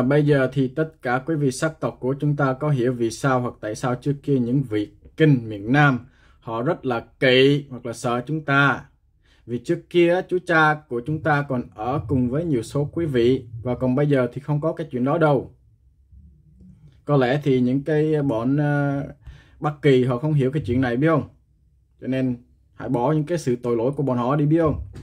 À, bây giờ thì tất cả quý vị sắc tộc của chúng ta có hiểu vì sao hoặc tại sao trước kia những vị kinh miền Nam họ rất là kỵ hoặc là sợ chúng ta. Vì trước kia chú cha của chúng ta còn ở cùng với nhiều số quý vị và còn bây giờ thì không có cái chuyện đó đâu. Có lẽ thì những cái bọn ờ, Bắc Kỳ họ không hiểu cái chuyện này biết không? Cho nên hãy bỏ những cái sự tội lỗi của bọn họ đi biết không?